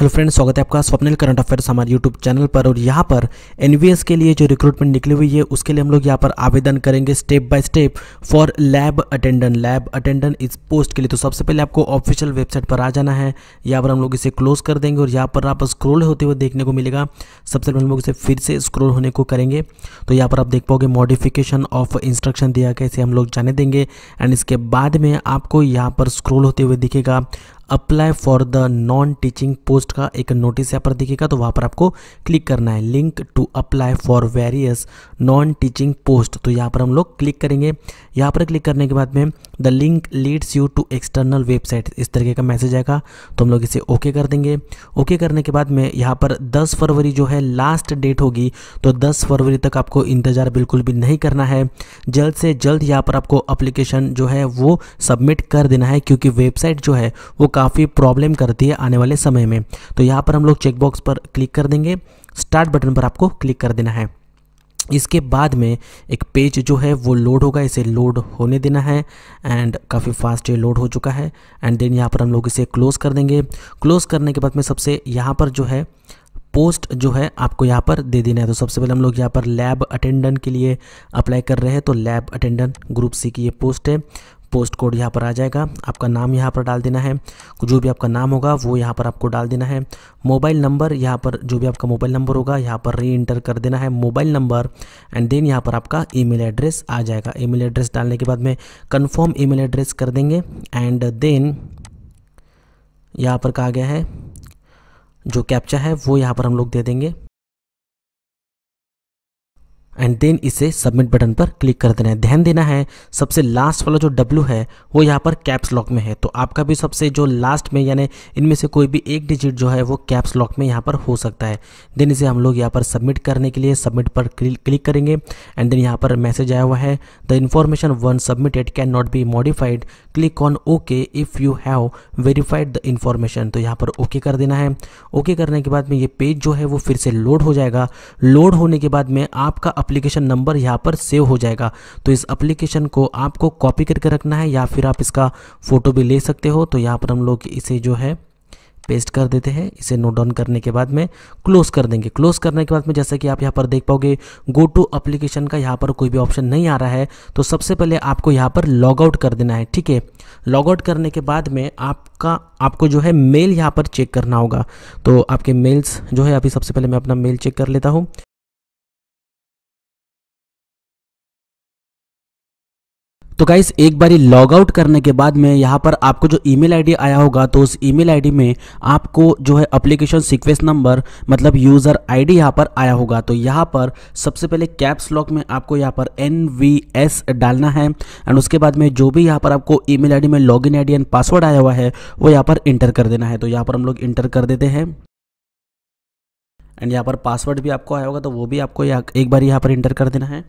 hello friends स्वागत है आपका स्वप्निल करंट अफेयर्स हमारे यूट्यूब चैनल पर और यहाँ पर एन के लिए जो रिक्रूटमेंट निकली हुई है उसके लिए हम लोग यहाँ पर आवेदन करेंगे step by step for lab attendant lab attendant इस पोस्ट के लिए तो सबसे पहले आपको ऑफिशियल वेबसाइट पर आ जाना है यहाँ पर हम लोग इसे क्लोज कर देंगे और यहाँ पर आप स्क्रोल होते हुए देखने को मिलेगा सबसे पहले हम लोग इसे फिर से स्क्रोल होने को करेंगे तो यहाँ पर आप देख पाओगे मॉडिफिकेशन ऑफ इंस्ट्रक्शन दिया गया इसे हम लोग जाने देंगे एंड इसके बाद में आपको यहाँ पर स्क्रोल होते हुए दिखेगा apply for the non teaching post का एक नोटिस यहाँ पर दिखेगा तो वहाँ पर आपको क्लिक करना है link to apply for various non teaching post तो यहाँ पर हम लोग क्लिक करेंगे यहाँ पर क्लिक करने के बाद में the link leads you to external website इस तरीके का मैसेज आएगा तो हम लोग इसे ओके okay कर देंगे ओके okay करने के बाद में यहाँ पर 10 फरवरी जो है लास्ट डेट होगी तो 10 फरवरी तक आपको इंतज़ार बिल्कुल भी नहीं करना है जल्द से जल्द यहाँ पर आपको अप्लीकेशन जो है वो सबमिट कर देना है क्योंकि वेबसाइट जो है वो काफ़ी प्रॉब्लम करती है आने वाले समय में तो यहाँ पर हम लोग चेकबॉक्स पर क्लिक कर देंगे स्टार्ट बटन पर आपको क्लिक कर देना है इसके बाद में एक पेज जो है वो लोड होगा इसे लोड होने देना है एंड काफ़ी फास्ट ये लोड हो चुका है एंड देन यहाँ पर हम लोग इसे क्लोज़ कर देंगे क्लोज़ करने के बाद में सबसे यहाँ पर जो है पोस्ट जो है आपको यहाँ पर दे देना है तो सबसे पहले हम लोग यहाँ पर लैब अटेंडेंट के लिए अप्लाई कर रहे हैं तो लैब अटेंडेंट ग्रुप सी की ये पोस्ट है पोस्ट कोड यहाँ पर आ जाएगा आपका नाम यहाँ पर डाल देना है जो भी आपका नाम होगा वो यहाँ पर आपको डाल देना है मोबाइल नंबर यहाँ पर जो भी आपका मोबाइल नंबर होगा यहाँ पर री इंटर कर देना है मोबाइल नंबर एंड देन यहाँ पर आपका ईमेल एड्रेस आ जाएगा ईमेल एड्रेस डालने के बाद में कन्फर्म मेल एड्रेस कर देंगे एंड देन यहाँ पर कहा गया है जो कैप्चा है वो यहाँ पर हम लोग दे देंगे एंड देन इसे सबमिट बटन पर क्लिक कर देना है ध्यान देना है सबसे लास्ट वाला जो डब्ल्यू है वो यहाँ पर कैप्स लॉक में है तो आपका भी सबसे जो लास्ट में यानी इनमें से कोई भी एक डिजिट जो है वो कैप्स लॉक में यहाँ पर हो सकता है देन इसे हम लोग यहाँ पर सबमिट करने के लिए सबमिट पर क्लिक करेंगे एंड देन यहाँ पर मैसेज आया हुआ है the information once submitted can not be modified click on okay if you have verified the information तो यहाँ पर ओके okay कर देना है ओके okay करने के बाद में ये पेज जो है वो फिर से लोड हो जाएगा लोड होने के बाद में आपका अप्लीकेशन नंबर यहाँ पर सेव हो जाएगा तो इस अप्लीकेशन को आपको कॉपी करके रखना है या फिर आप इसका फ़ोटो भी ले सकते हो तो यहाँ पर हम लोग इसे जो है पेस्ट कर देते हैं इसे नोट डाउन करने के बाद में क्लोज कर देंगे क्लोज करने के बाद में जैसा कि आप यहाँ पर देख पाओगे गो टू अप्लीकेशन का यहाँ पर कोई भी ऑप्शन नहीं आ रहा है तो सबसे पहले आपको यहाँ पर लॉग आउट कर देना है ठीक है लॉग आउट करने के बाद में आपका आपको जो है मेल यहाँ पर चेक करना होगा तो आपके मेल्स जो है अभी सबसे पहले मैं अपना मेल चेक कर लेता हूँ तो गाइस एक बार लॉग आउट करने के बाद में यहाँ पर आपको जो ईमेल आईडी आया होगा तो उस ईमेल आईडी में आपको जो है अप्लीकेशन सिक्वेंस नंबर मतलब यूज़र आईडी यहाँ पर आया होगा तो यहाँ पर सबसे पहले कैप्स लॉक में आपको यहाँ पर एन डालना है एंड उसके बाद में जो भी यहाँ पर आपको ई मेल में लॉग इन एंड पासवर्ड आया हुआ है वो यहाँ पर इंटर कर देना है तो यहाँ पर हम लोग इंटर कर देते हैं एंड यहाँ पर पासवर्ड भी आपको आया होगा तो वो भी आपको एक बार यहाँ पर इंटर कर देना है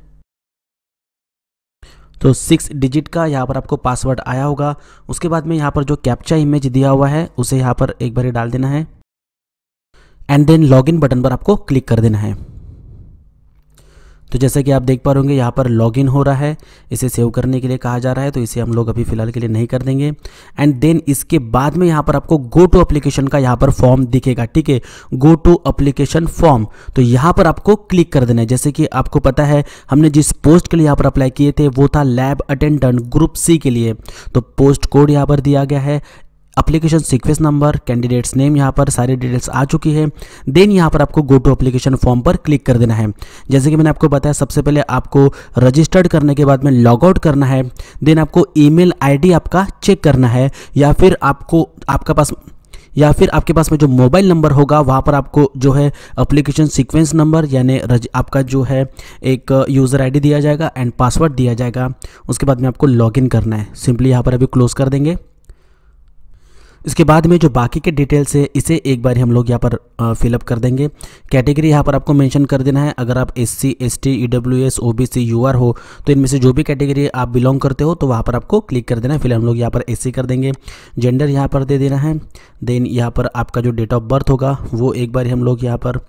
तो सिक्स डिजिट का यहाँ पर आपको पासवर्ड आया होगा उसके बाद में यहाँ पर जो कैप्चा इमेज दिया हुआ है उसे यहाँ पर एक बार डाल देना है एंड देन लॉग बटन पर आपको क्लिक कर देना है तो जैसा कि आप देख पा रहे होंगे यहाँ पर लॉगिन हो रहा है इसे सेव करने के लिए कहा जा रहा है तो इसे हम लोग अभी फिलहाल के लिए नहीं कर देंगे एंड देन इसके बाद में यहाँ पर आपको गो टू अप्लीकेशन का यहाँ पर फॉर्म दिखेगा ठीक है गो टू अप्लीकेशन फॉर्म तो यहाँ पर आपको क्लिक कर देना है जैसे कि आपको पता है हमने जिस पोस्ट के लिए यहाँ पर अप्लाई किए थे वो था लैब अटेंडेंट ग्रुप सी के लिए तो पोस्ट कोड यहाँ पर दिया गया है application sequence number candidates name यहाँ पर सारी डिटेल्स आ चुकी है देन यहाँ पर आपको गो टू अप्लीकेशन फॉर्म पर क्लिक कर देना है जैसे कि मैंने आपको बताया सबसे पहले आपको रजिस्टर्ड करने के बाद में लॉग आउट करना है देन आपको ईमेल आईडी आपका चेक करना है या फिर आपको आपका पास या फिर आपके पास में जो मोबाइल नंबर होगा वहाँ पर आपको जो है अप्लीकेशन सीक्वेंस नंबर यानी आपका जो है एक यूज़र आईडी दिया जाएगा एंड पासवर्ड दिया जाएगा उसके बाद में आपको लॉगिन करना है सिंपली यहाँ पर अभी क्लोज कर देंगे इसके बाद में जो बाकी के डिटेल्स है इसे एक बार हम लोग यहाँ पर फिलअप कर देंगे कैटेगरी यहाँ पर आपको मेंशन कर देना है अगर आप S C S T E W S O B C U R हो तो इनमें से जो भी कैटेगरी आप बिलोंग करते हो तो वहाँ पर आपको क्लिक कर देना है फिलहाल हम लोग यहाँ पर एस सी कर देंगे जेंडर यहाँ पर दे देना है देन यहाँ पर आपका जो डेट ऑफ बर्थ होगा वो एक बार हम लोग यहाँ पर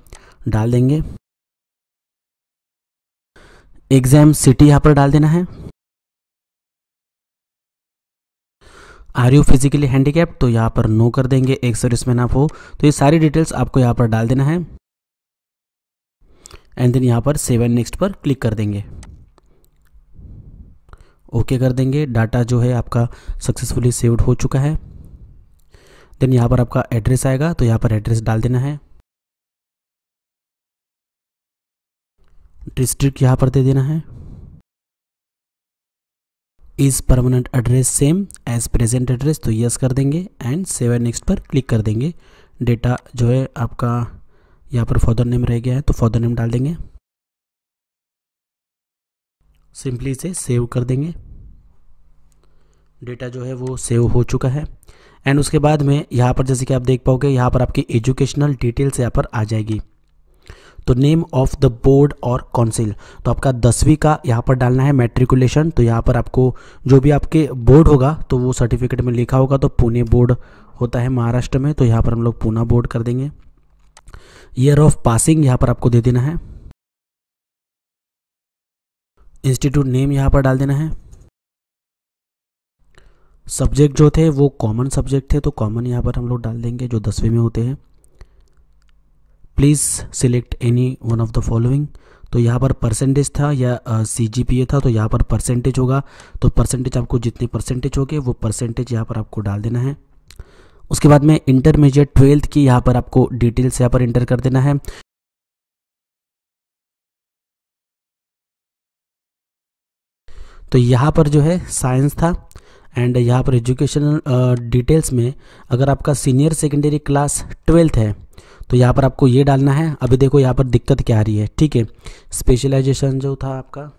डाल देंगे एग्ज़ाम सिटी यहाँ पर डाल देना है आर यू फिजिकली हैंडीकैप तो यहाँ पर नो कर देंगे एक सर्विसमैन आप हो तो ये सारी डिटेल्स आपको यहाँ पर डाल देना है एंड देन यहाँ पर सेवन नेक्स्ट पर क्लिक कर देंगे ओके कर देंगे डाटा जो है आपका सक्सेसफुली सेव्ड हो चुका है देन यहाँ पर आपका एड्रेस आएगा तो यहाँ पर एड्रेस डाल देना है डिस्ट्रिक्ट यहाँ पर दे देना है is permanent address same as present address तो यस कर देंगे एंड सेव एंड नेक्स्ट पर क्लिक कर देंगे डेटा जो है आपका यहाँ पर फादर नेम रह गया है तो फादर नेम डाल देंगे सिंपली इसे सेव कर देंगे डेटा जो है वो सेव हो चुका है एंड उसके बाद में यहाँ पर जैसे कि आप देख पाओगे यहाँ पर आपकी एजुकेशनल डिटेल्स यहाँ पर आ जाएगी तो नेम ऑफ द बोर्ड और काउंसिल तो आपका दसवीं का यहाँ पर डालना है मेट्रिकुलेशन तो यहाँ पर आपको जो भी आपके बोर्ड होगा तो वो सर्टिफिकेट में लिखा होगा तो पुणे बोर्ड होता है महाराष्ट्र में तो यहाँ पर हम लोग पूना बोर्ड कर देंगे ईयर ऑफ पासिंग यहाँ पर आपको दे देना है इंस्टीट्यूट नेम यहाँ पर डाल देना है सब्जेक्ट जो थे वो कॉमन सब्जेक्ट थे तो कॉमन यहाँ पर हम लोग डाल देंगे जो दसवीं में होते हैं please select any one of the following तो यहाँ पर परसेंटेज था या सी जी पी ए था तो यहाँ पर परसेंटेज होगा तो परसेंटेज आपको जितने परसेंटेज हो गए वो परसेंटेज यहाँ पर आपको डाल देना है उसके बाद में इंटरमीडिएट ट्वेल्थ की यहाँ पर आपको डिटेल्स यहाँ पर इंटर कर देना है तो यहाँ पर जो है साइंस था एंड यहाँ पर एजुकेशनल डिटेल्स में अगर आपका सीनियर सेकेंडरी क्लास ट्वेल्थ है तो यहाँ पर आपको ये डालना है अभी देखो यहाँ पर दिक्कत क्या आ रही है ठीक है स्पेशलाइजेशन जो था आपका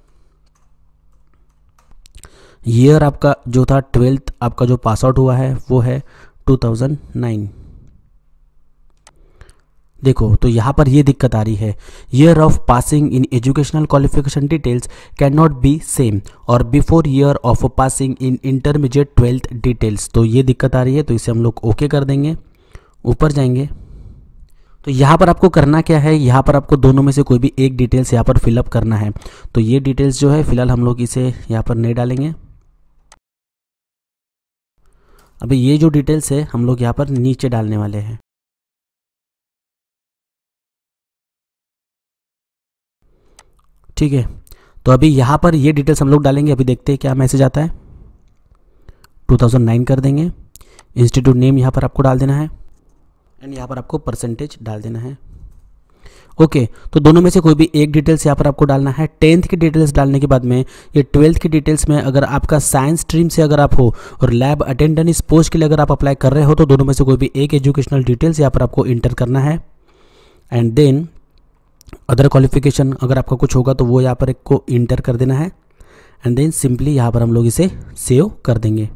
ईयर आपका जो था ट्वेल्थ आपका जो पास आउट हुआ है वो है 2009 देखो तो यहाँ पर ये दिक्कत आ रही है year of passing in educational qualification details can not be same or before year of passing in intermediate twelfth details तो ये दिक्कत आ रही है तो इसे हम लोग ओके कर देंगे ऊपर जाएंगे तो यहाँ पर आपको करना क्या है यहाँ पर आपको दोनों में से कोई भी एक डिटेल्स यहाँ पर फिलअप करना है तो ये डिटेल्स जो है फिलहाल हम लोग इसे यहाँ पर नहीं डालेंगे अभी ये जो डिटेल्स है हम लोग यहाँ पर नीचे डालने वाले हैं ठीक है तो अभी यहाँ पर ये डिटेल्स हम लोग डालेंगे अभी देखते हैं क्या मैसेज आता है 2009 कर देंगे इंस्टीट्यूट नेम यहाँ पर आपको डाल देना है एंड यहाँ पर आपको परसेंटेज डाल देना है ओके okay, तो दोनों में से कोई भी एक डिटेल्स यहाँ पर आपको डालना है टेंथ की डिटेल्स डालने के बाद में ये ट्वेल्थ की डिटेल्स में अगर आपका साइंस स्ट्रीम से अगर आप हो और लैब अटेंडेंट इस पोस्ट के लिए अगर आप अप्लाई कर रहे हो तो दोनों में से कोई भी एक एजुकेशनल डिटेल्स यहाँ पर आपको इंटर करना है एंड देन अदर क्वालिफिकेशन अगर आपका कुछ होगा तो वो यहाँ पर एक को इंटर कर देना है एंड देन सिंपली यहाँ पर हम लोग इसे सेव कर देंगे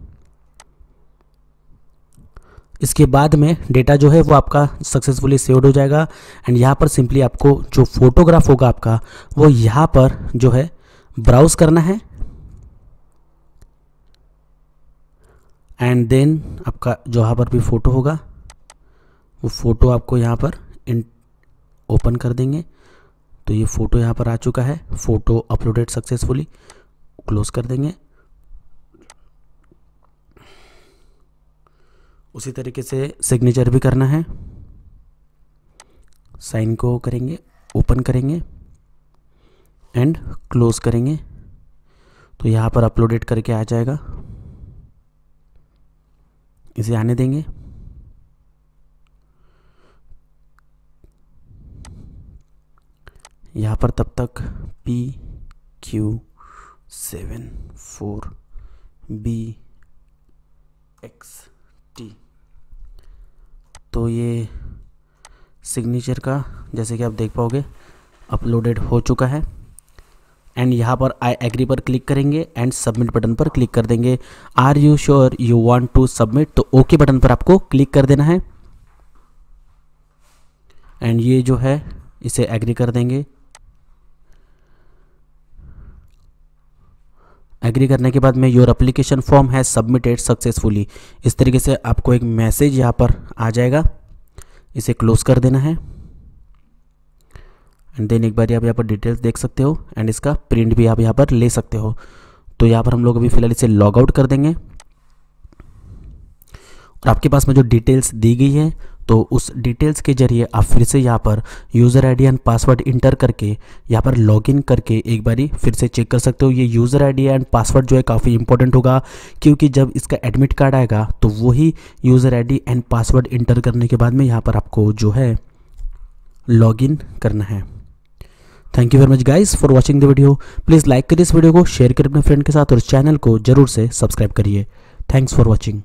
इसके बाद में डेटा जो है वो आपका सक्सेसफुली सेव्ड हो जाएगा एंड यहाँ पर सिंपली आपको जो फोटोग्राफ होगा आपका वो यहाँ पर जो है ब्राउज करना है एंड देन आपका जो यहाँ पर भी फ़ोटो होगा वो फ़ोटो आपको यहाँ पर ओपन कर देंगे तो ये फ़ोटो यहाँ पर आ चुका है फ़ोटो अपलोडेड सक्सेसफुली क्लोज़ कर देंगे उसी तरीके से सिग्नेचर भी करना है साइन को करेंगे ओपन करेंगे एंड क्लोज करेंगे तो यहाँ पर अपलोडेड करके आ जाएगा इसे आने देंगे यहाँ पर तब तक P Q seven four B X T तो ये सिग्नेचर का जैसे कि आप देख पाओगे अपलोडेड हो चुका है एंड यहाँ पर आई एग्री पर क्लिक करेंगे एंड सबमिट बटन पर क्लिक कर देंगे are you sure you want to submit तो ओके okay बटन पर आपको क्लिक कर देना है एंड ये जो है इसे एग्री कर देंगे एग्री करने के बाद में your application form has submitted successfully इस तरीके से आपको एक मैसेज यहाँ पर आ जाएगा इसे क्लोज कर देना है एंड देन एक बार आप यहाँ पर डिटेल्स देख सकते हो एंड इसका प्रिंट भी आप यहाँ पर ले सकते हो तो यहाँ पर हम लोग अभी फ़िलहाल इसे लॉग आउट कर देंगे और आपके पास में जो डिटेल्स दी गई है तो उस डिटेल्स के ज़रिए आप फिर से यहाँ पर user ID and password enter करके यहाँ पर लॉगिन करके एक बारी फिर से चेक कर सकते हो ये यूज़र आईडी एंड पासवर्ड जो है काफ़ी इंपॉर्टेंट होगा क्योंकि जब इसका एडमिट कार्ड आएगा तो वही user ID and password enter करने के बाद में यहाँ पर आपको जो है लॉगिन करना है thank you very much guys for watching the video please like करिए इस वीडियो को शेयर करिए अपने फ्रेंड के साथ और चैनल को जरूर से सब्सक्राइब करिए थैंक्स फॉर वॉचिंग